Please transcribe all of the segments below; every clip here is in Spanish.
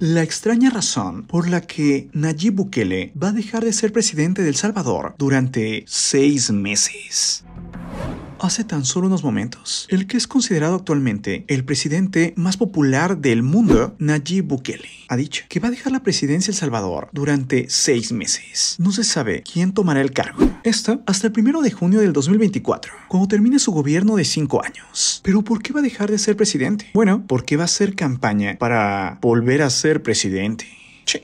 La extraña razón por la que Nayib Bukele va a dejar de ser presidente de Salvador durante seis meses hace tan solo unos momentos. El que es considerado actualmente el presidente más popular del mundo, Nayib Bukele, ha dicho que va a dejar la presidencia El Salvador durante seis meses. No se sabe quién tomará el cargo. Esto hasta el primero de junio del 2024, cuando termine su gobierno de cinco años. Pero ¿por qué va a dejar de ser presidente? Bueno, porque va a hacer campaña para volver a ser presidente.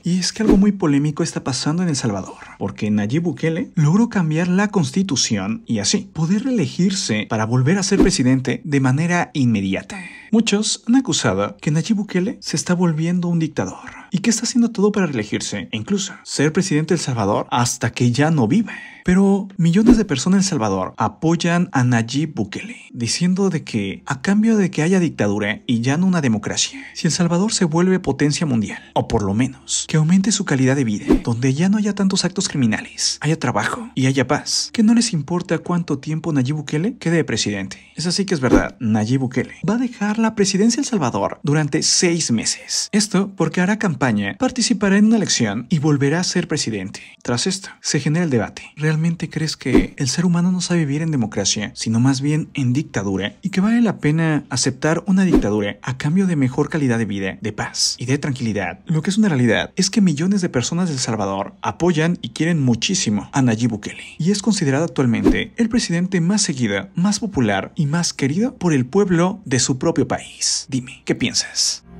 Y es que algo muy polémico está pasando en El Salvador, porque Nayib Bukele logró cambiar la constitución y así poder reelegirse para volver a ser presidente de manera inmediata. Muchos han acusado que Nayib Bukele se está volviendo un dictador y que está haciendo todo para reelegirse, e incluso ser presidente de El Salvador hasta que ya no vive. Pero millones de personas en El Salvador apoyan a Nayib Bukele, diciendo de que a cambio de que haya dictadura y ya no una democracia, si El Salvador se vuelve potencia mundial, o por lo menos que aumente su calidad de vida, donde ya no haya tantos actos criminales, haya trabajo y haya paz, que no les importa cuánto tiempo Nayib Bukele quede presidente. Es así que es verdad, Nayib Bukele va a dejar la presidencia del El Salvador durante seis meses. Esto porque hará campaña, participará en una elección y volverá a ser presidente. Tras esto, se genera el debate. ¿Realmente crees que el ser humano no sabe vivir en democracia, sino más bien en dictadura? ¿Y que vale la pena aceptar una dictadura a cambio de mejor calidad de vida, de paz y de tranquilidad? Lo que es una realidad es que millones de personas del Salvador apoyan y quieren muchísimo a Nayib Bukele. Y es considerado actualmente el presidente más seguido, más popular y más querido por el pueblo de su propio país. Dime, ¿qué piensas?